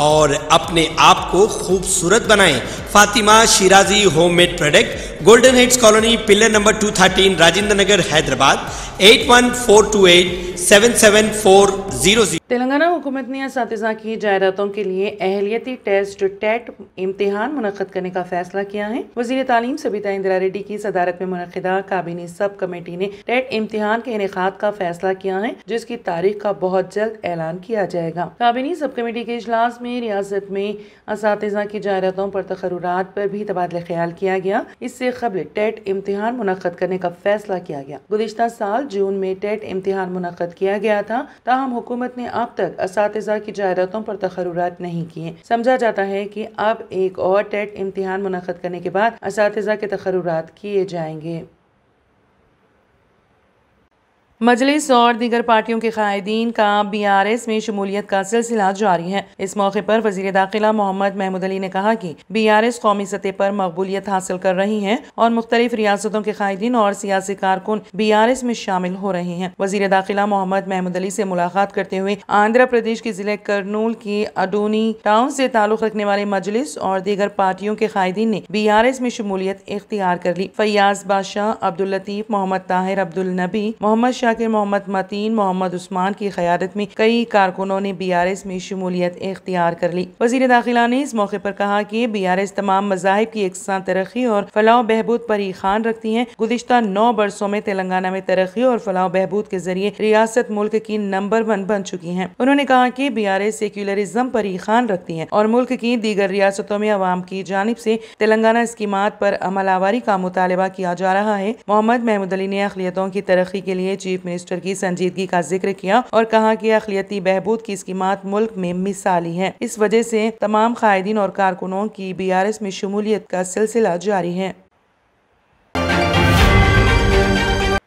और अपने आप को खूबसूरत बनाएं Fatima Shirazi homemade product golden heads colony pillar number 213 Rajendra Nagar Hyderabad zero Telangana हुकूमत ने इस की जायरातों के लिए अहलियती टेस्ट टेट इम्तिहान मुनद करने का फैसला किया है वजीर तालीम सबिता इंदिरा रेड्डी की सदारत में मुनदा काबिनी सब कमेटी ने टेट इम्तिहान के इनका का फैसला किया है जिसकी तारीख का बहुत जल्द ऐलान किया जाएगा काबिनी सब कमेटी के इजलास में रियासत में इस की जायरतों पर तकरूरत पर भी तबादला ख्याल किया गया इससे खबर टेट इम्तहान मुनद करने का फैसला किया गया गुजशत साल जून में टेट इम्तिहान मुनद किया गया था ताहम हुकूमत ने अब तक इस की जायरतों पर तकरूरत नहीं किए समझा जाता है की अब एक और टेट इम्तिहान मुनद करने के बाद इस के तकरूरत किए जाएंगे मजलिस और दीगर पार्टियों के कायदीन का बी आर एस में शमूलियत का सिलसिला जारी है इस मौके पर वजीर दाखिला मोहम्मद महमूद अली ने कहा कि बी आर एस कौमी सतह पर मकबूलियत हासिल कर रही है और मुख्तलिफ रियासतों के कायदीन और सियासी कारकुन बी आर एस में शामिल हो रहे हैं वजीर दाखिला मोहम्मद महमूद अली से मुलाकात करते हुए आंध्र प्रदेश के जिले करनूल की अडोनी टाउन से ताल्लुक रखने वाले मजलिस और दीगर पार्टियों के कायदीन ने बी आर एस में शमूलियत इख्तियार कर ली फयाज बादशाह अब्दुल लतीफ मोहम्मद ताहिर अब्दुल नबी मोहम्मद शाह के मोहम्मद मतीन मोहम्मद उस्मान की क्यादत में कई कारकुनों ने बी आर एस में शमूलियत इख्तियार कर ली वजीर दाखिला ने इस मौके पर कहा की बी आर एस तमाम मजाहब की साथ तरक्की और फलाह बहबूद पर ही खान रखती है गुजशत नौ बरसों में तेलंगाना में तरक्की और फलाह बहबूद के जरिए रियासत मुल्क की नंबर वन बन चुकी है उन्होंने कहा की बी आर एस सेक्यूलरिज्म पर ही खान रखती है और मुल्क की दीगर रियासतों में आवाम की जानब ऐसी तेलंगाना स्कीम आरोप अमलावारी का मुतालबा किया जा रहा है मोहम्मद महमूद अली ने अखिलियतों की तरक्की के लिए चीफ चीफ मिनिस्टर की संजीदगी का जिक्र किया और कहा कि अखिलती बहबूद की स्कीमत मुल्क में मिसाली है इस वजह से तमाम कायदीन और कारकुनों की बी आर एस में शमूलियत का सिलसिला जारी है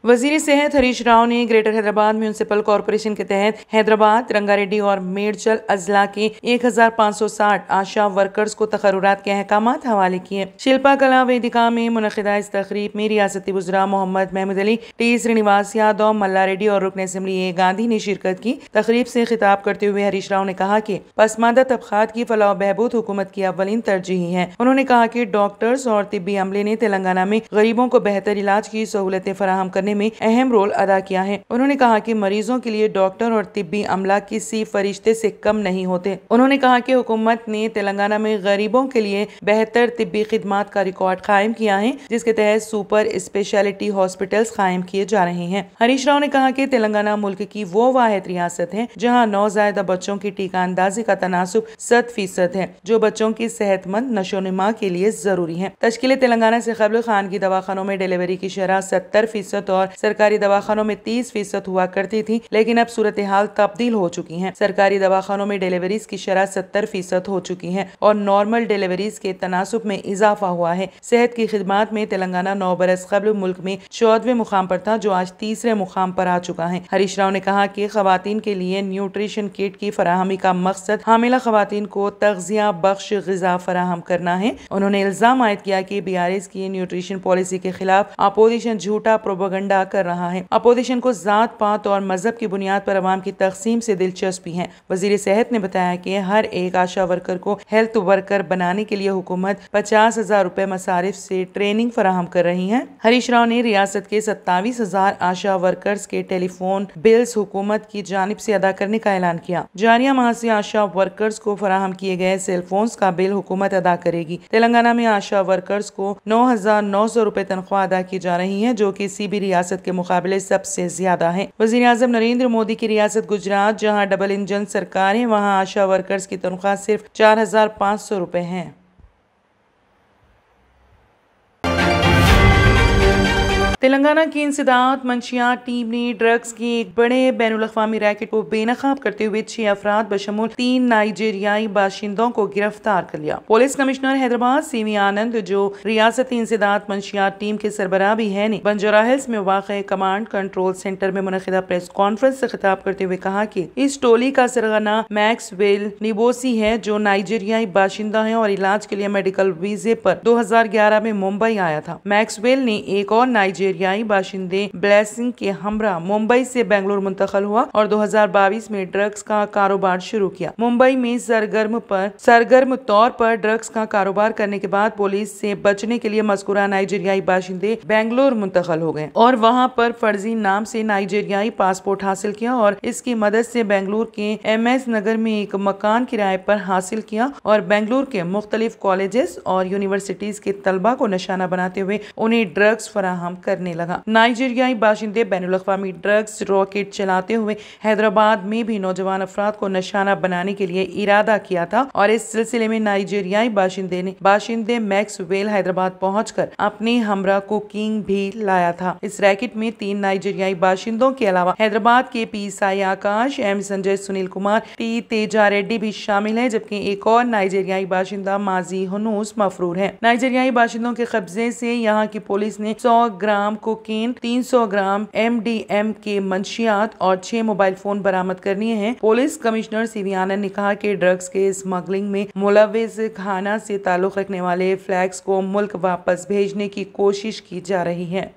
वजीर सेहत हरीश राव ने ग्रेटर हैदराबाद म्यूनसिपल कॉरपोरेशन के तहत हैदराबाद रंगारेड्डी और मेडचल अजला के 1560 आशा वर्कर्स को तकरूरत के अहकाम हवाले किए शिल्पा कला वेदिका में मुनदा इस तकरीब में रियासती वजरा मोहम्मद महमूद अली टी श्रीनिवास यादव मल्ला रेड्डी और रुकन असम्बली ए गांधी ने शिरकत की तकरीब ऐसी खिताब करते हुए हरीश राव ने कहा की पसमानदा तबकात की फलाह बहबूद हुकूमत की अवलिन तरजीह है उन्होंने कहा की डॉक्टर्स और तिबी अमले ने तेलंगाना में गरीबों को बेहतर इलाज की सहूलतें फराहम करने में अहम रोल अदा किया है उन्होंने कहा कि मरीजों के लिए डॉक्टर और तिब्बी अमला किसी फरिश्ते से कम नहीं होते उन्होंने कहा कि हुकूमत ने तेलंगाना में गरीबों के लिए बेहतर तिब्बी खिदमत का रिकॉर्ड कायम किया है जिसके तहत सुपर स्पेशलिटी हॉस्पिटल कायम किए जा रहे हैं हरीश राव ने कहा की तेलंगाना मुल्क की वो वाहद रियासत है जहाँ नौजायदा बच्चों की टीका अंदाजी का तनासब सत फीसद है जो बच्चों की सेहतमंद नशो के लिए जरूरी है तश्ले तेलंगाना ऐसी खान की दवाखानों में डिलीवरी की शराह सत्तर फीसद और और सरकारी दवाखानों में तीस फीसद हुआ करती थी लेकिन अब सूरत हाल तब्दील हो चुकी है सरकारी दवाखानों में डिलीवरीज की शराह सत्तर फीसद हो चुकी है और नॉर्मल डिलीवरीज के तनासब में इजाफा हुआ है सेहत की खिदमत में तेलंगाना नौ बरस कबल मुल्क में चौदवे मुकाम पर था जो आज तीसरे मुकाम पर आ चुका है हरीश राव ने कहा की खातन के लिए न्यूट्रिशन किट की फराहमी का मकसद हामिला खातन को तगजिया बख्श गजा फराहम करना है उन्होंने इल्जाम आयद किया की बी आर एस की न्यूट्रिशन पॉलिसी के खिलाफ अपोजिशन झूठा प्रोबोगंडा अदा कर रहा है अपोजिशन को जात पात और मजहब की बुनियाद पर आवाम की तकसीम से दिलचस्पी है वजीर सेहत ने बताया कि हर एक आशा वर्कर को हेल्थ वर्कर बनाने के लिए हुकूमत पचास हजार रूपए मसारिफ से ट्रेनिंग फराहम कर रही है हरीश राव ने रियासत के सत्तावीस हजार आशा वर्कर्स के टेलीफोन बिल्स हुकूमत की जानब ऐसी अदा करने का ऐलान किया जानिया माह आशा वर्कर्स को फराहम किए गए फोन का बिल हुकूमत अदा करेगी तेलंगाना में आशा वर्कर्स को नौ हजार नौ सौ रूपए तनख्वाह अदा की जा रही है जो की किसी भी रियासत रियासत के मुकाबले सबसे ज्यादा है वजी अजम नरेंद्र मोदी की रियासत गुजरात जहाँ डबल इंजन सरकार है वहाँ आशा वर्कर्स की तनख्वाह सिर्फ चार हजार पाँच सौ रूपए है तेलंगाना की इंसदात मंशियात टीम ने ड्रग्स के एक बड़े बैन अवी रैकेट को बेनकाब करते हुए छह अफराद बशमूल तीन नाइजेरियाई बाशिंदों को गिरफ्तार कर लिया police commissioner Hyderabad CV Anand जो रियासती इंसदात मंशियात टीम के सरबरा भी है ने बंजोरा हिल्स में वाक़ कमांड कंट्रोल सेंटर में मुनदा प्रेस कॉन्फ्रेंस ऐसी खिताब करते हुए कहा की इस टोली का सरगना मैक्स वेल निबोसी है जो नाइजेरियाई बाशिंदा है और इलाज के लिए मेडिकल वीजे आरोप दो हजार ग्यारह में मुंबई आया था मैक्सवेल ने एक और नाइजेरिया नाइजेरियाई बाशिंदे ब्लैसिंग के हमरा मुंबई से बेंगलोर मुंतकल हुआ और 2022 में ड्रग्स का कारोबार शुरू किया मुंबई में सरगर्म पर सरगर्म तौर पर ड्रग्स का कारोबार करने के बाद पुलिस से बचने के लिए मस्कुरा नाइजेरियाई बाशिंदे बेंगलोर मुंतकल हो गए और वहाँ पर फर्जी नाम से नाइजेरियाई पासपोर्ट हासिल किया और इसकी मदद से बेंगलोर के एस नगर में एक मकान किराए पर हासिल किया और बेंगलोर के मुख्तलिफ कॉलेजेस और यूनिवर्सिटीज के तलबा को निशाना बनाते हुए उन्हें ड्रग्स फराहम कर करने लगा नाइजीरियाई बाशिंदे बैन अवी ड्रग्स रॉकेट चलाते हुए हैदराबाद में भी नौजवान अफराद को निशाना बनाने के लिए इरादा किया था और इस सिलसिले में नाइजीरियाई बाशिंदे ने बाशिंदे मैक्स वेल हैदराबाद पहुँच अपने हमरा को किंग भी लाया था इस रैकेट में तीन नाइजीरियाई बाशिंदों के अलावा हैदराबाद के P Sai Akash M Sanjay Sunil Kumar T Teja Reddy भी शामिल है जबकि एक और नाइजीरियाई बाशिंदा माजी हनूस मफरूर है नाइजीरियाई बाशिंदों के कब्जे से यहाँ की पुलिस ने सौ ग्राम ग्राम कोकेन 300 ग्राम एमडीएम के मंशियात और छह मोबाइल फोन बरामद करनी हैं पुलिस कमिश्नर सीवी आनंद ने कहा कि ड्रग्स के स्मगलिंग में मुलविस खाना से ताल्लुक रखने वाले फ्लैग्स को मुल्क वापस भेजने की कोशिश की जा रही है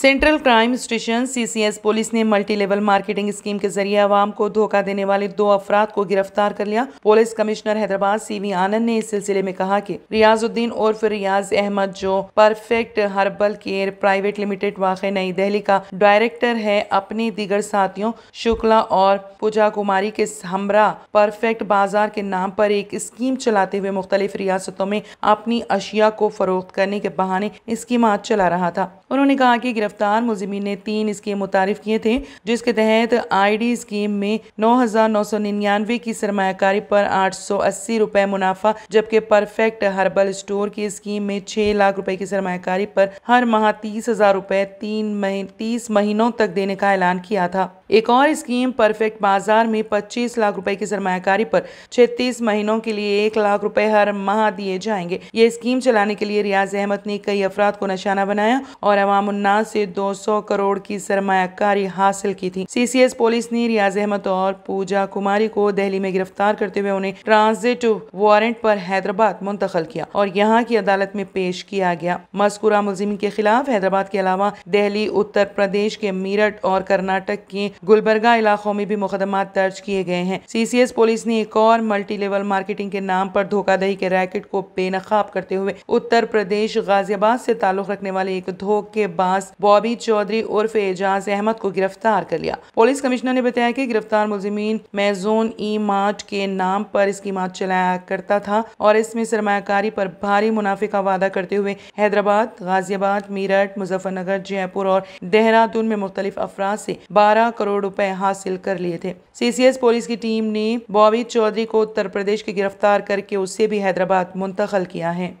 central crime station CCS police ने मल्टी लेवल मार्केटिंग स्कीम के जरिए आवाम को धोखा देने वाले दो अफराद को गिरफ्तार कर लिया police commissioner Hyderabad CV Anand ने इस सिलसिले में कहा कि रियाजुद्दीन और फिर रियाज अहमद जो perfect herbal care private limited वाक़ नई दिल्ली का डायरेक्टर है अपने दीगर साथियों शुक्ला और पूजा कुमारी के हमरा परफेक्ट बाजार के नाम पर एक स्कीम चलाते हुए मुख्तलिफ रियासतों में अपनी अशिया को फरोख्त करने के बहाने स्कीमात चला रहा था उन्होंने कहा की गिरफ्तार मुलजिमीन ने तीन स्कीम मुतारफ किए थे जिसके तहत आई डी स्कीम में नौ हजार नौ सौ निन्यानवे की सरमाकारी पर आठ सौ अस्सी रुपए मुनाफा जबकि परफेक्ट हर्बल स्टोर की स्कीम में छह लाख रुपए की सरमाकारी पर हर माह तीस हजार रुपए तीन महीन तीस महीनों तक देने का ऐलान किया था एक और स्कीम परफेक्ट बाजार में 25 लाख रुपए की सरमाकारी पर 36 महीनों के लिए एक लाख रुपए हर माह दिए जाएंगे ये स्कीम चलाने के लिए रियाज अहमद ने कई अफराद को निशाना बनाया और अवाम उन्नास से 200 करोड़ की सरमाकारी हासिल की थी सीसीएस पुलिस ने रियाज अहमद और पूजा कुमारी को दहली में गिरफ्तार करते हुए उन्हें ट्रांजिट वारंट आरोप हैदराबाद मुंतकल किया और यहाँ की अदालत में पेश किया गया मस्कुरा मुलजिम के खिलाफ हैदराबाद के अलावा दहली उत्तर प्रदेश के मीरठ और कर्नाटक के गुलबर्गा इलाकों में भी मुकदमा दर्ज किए गए हैं सी पुलिस ने एक और मल्टी लेवल मार्केटिंग के नाम आरोप धोखाधड़ी के रैकेट को बेनकाब करते हुए उत्तर प्रदेश गाजियाबाद ऐसी ताल्लुक रखने वाले एक धोखेबाज बॉबी चौधरी उर्फ एजाज अहमद को गिरफ्तार कर लिया पुलिस कमिश्नर ने बताया कि गिरफ्तार मुलजमीन मेजोन ई मार्ट के नाम पर इसकी मार्ट चलाया करता था और इसमें सरमाकारी पर भारी मुनाफे का वादा करते हुए हैदराबाद गाजियाबाद मीरठ मुजफ्फरनगर जयपुर और देहरादून में मुख्तलिफ अफराज ऐसी बारह करोड़ करोड़ रुपए हासिल कर लिए थे सीसीएस पुलिस की टीम ने बॉबी चौधरी को उत्तर प्रदेश के गिरफ्तार करके उसे भी हैदराबाद मुंतकल किया है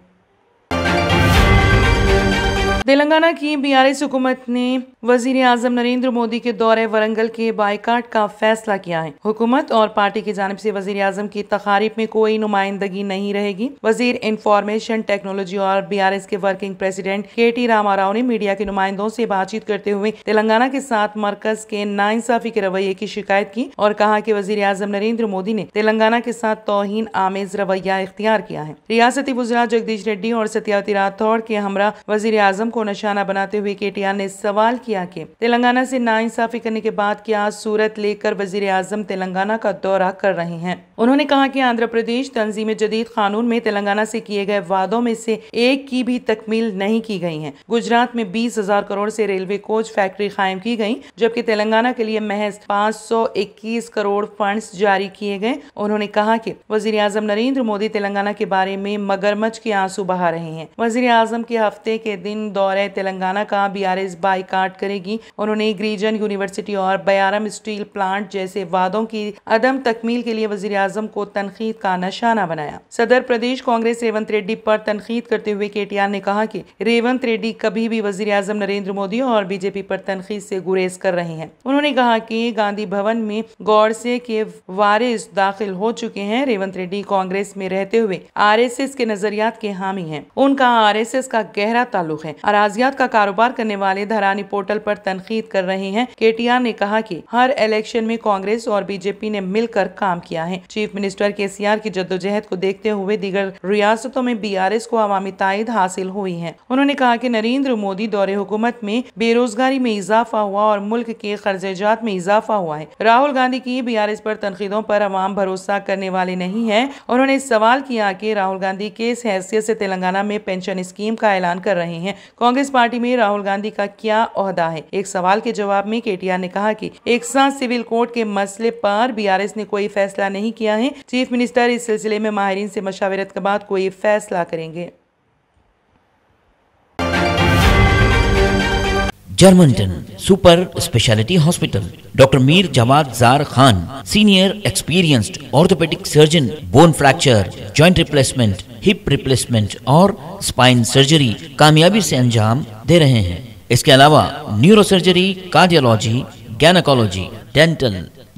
तेलंगाना की बीआरएस हुकूमत ने वजीर आजम नरेंद्र मोदी के दौरे वरंगल के बाइकाट का फैसला किया है हुकूमत और पार्टी की जानब ऐसी वजीर आजम की तकारीफ में कोई नुमाइंदगी नहीं रहेगी वजीर इंफॉर्मेशन टेक्नोलॉजी और बीआरएस के working president K T Rama Rao ने मीडिया के नुमाइंदों से बातचीत करते हुए तेलंगाना के साथ मरकज के नाइंसाफी के रवैये की शिकायत की और कहा की वजीर आजम नरेंद्र मोदी ने तेलंगाना के साथ तोहन आमेज रवैया इख्तियार किया है रियासती गुजरात जगदीश रेड्डी और सत्यावती राठौड़ के हमरा वजीर आजम को निशाना बनाते हुए आर ने सवाल किया कि तेलंगाना से नाइंसाफी करने के बाद क्या सूरत लेकर वजीर आजम तेलंगाना का दौरा कर रहे हैं उन्होंने कहा कि आंध्र प्रदेश तंजीम जदीद कानून में तेलंगाना से किए गए वादों में से एक की भी तकमील नहीं की गई है गुजरात में बीस हजार करोड़ से रेलवे कोच फैक्ट्री कायम की गई जबकि तेलंगाना के लिए महज इक्कीस करोड़ फंड जारी किए गए उन्होंने कहा की वजीर आजम नरेंद्र मोदी तेलंगाना के बारे में मगरमच्छ के आंसू बहा रहे हैं वजीर आजम के हफ्ते के दिन दौर है तेलंगाना का बीआरएस बाईकाट करेगी उन्होंने ग्रीजन यूनिवर्सिटी और बयारम स्टील प्लांट जैसे वादों की अदम तकमील के लिए वजीर आजम को तनखीद का निशाना बनाया सदर प्रदेश कांग्रेस रेवंत रेड्डी पर तनखीद करते हुए आर ने कहा कि रेवंत रेड्डी कभी भी वजीर आजम नरेंद्र मोदी और बीजेपी पर तनखीद से गुरेज कर रहे हैं उन्होंने कहा कि गांधी भवन में से के वारिस दाखिल हो चुके हैं रेवंत रेड्डी कांग्रेस में रहते हुए आरएसएस के नजरियात के हामी हैं उनका आरएसएस का गहरा ताल्लुक है अराजियात का कारोबार करने वाले धरानी पोर्टल पर तनकीद कर रहे हैं आर ने कहा कि हर इलेक्शन में कांग्रेस और बीजेपी ने मिलकर काम किया है चीफ मिनिस्टर आर की जद्दोजहद को देखते हुए दीगर रियासतों में एस को अवामी तायद हासिल हुई है उन्होंने कहा की नरेंद्र मोदी दौरे हुकूमत में बेरोजगारी में इजाफा हुआ और मुल्क के कर्जेजात में इजाफा हुआ है राहुल गांधी की बी आर एस पर तनकीदों पर अवाम भरोसा करने वाले नहीं है उन्होंने सवाल किया कि राहुल गांधी किस हैसियत से तेलंगाना में पेंशन स्कीम का ऐलान कर रहे हैं कांग्रेस पार्टी में राहुल गांधी का क्या अहदा है एक सवाल के जवाब में केटीआर ने कहा कि एक साथ सिविल कोर्ट के मसले पर बीआरएस ने कोई फैसला नहीं किया है चीफ मिनिस्टर इस सिलसिले में माहरीन से मशावरत के बाद कोई फैसला करेंगे Germanton super speciality hospital doctor Mir Jawad Zar Khan senior experienced orthopaedic surgeon bone fracture joint replacement hip replacement और स्पाइन सर्जरी कामयाबी से अंजाम दे रहे हैं इसके अलावा neuro surgery cardiology gynaecology dental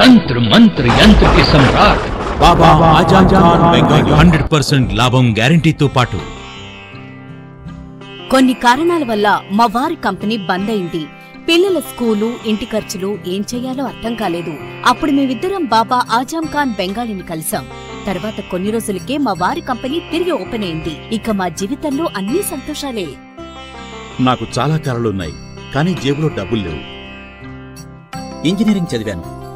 तंत्र मंत्र यंत्र के सम्राट బాబా ఆజాన్ ఖాన్ బెంగాల్ హండ్రెడ్ పర్సెంట్ లాభం గ్యారంటీతో పాటు కొన్ని కారణాల వల్ల మా వారి కంపెనీ బంద్ అయింది పిల్లల స్కూలు ఇంటి ఖర్చులు ఏం చేయాలో అర్థం కాలేదు అప్పుడు మేమిద్దరం బాబా ఆజాం ఖాన్ బెంగాలీని కలిసాం తర్వాత కొన్ని రోజులకే మా వారి కంపెనీ తిరిగి ఓపెన్ అయింది ఇక మా జీవితంలో అన్ని సంతోషాలే నాకు చాలా కలలున్నాయి కానీ జేబులో డబ్బులు లేవు ఇంజనీరింగ్ చదివాను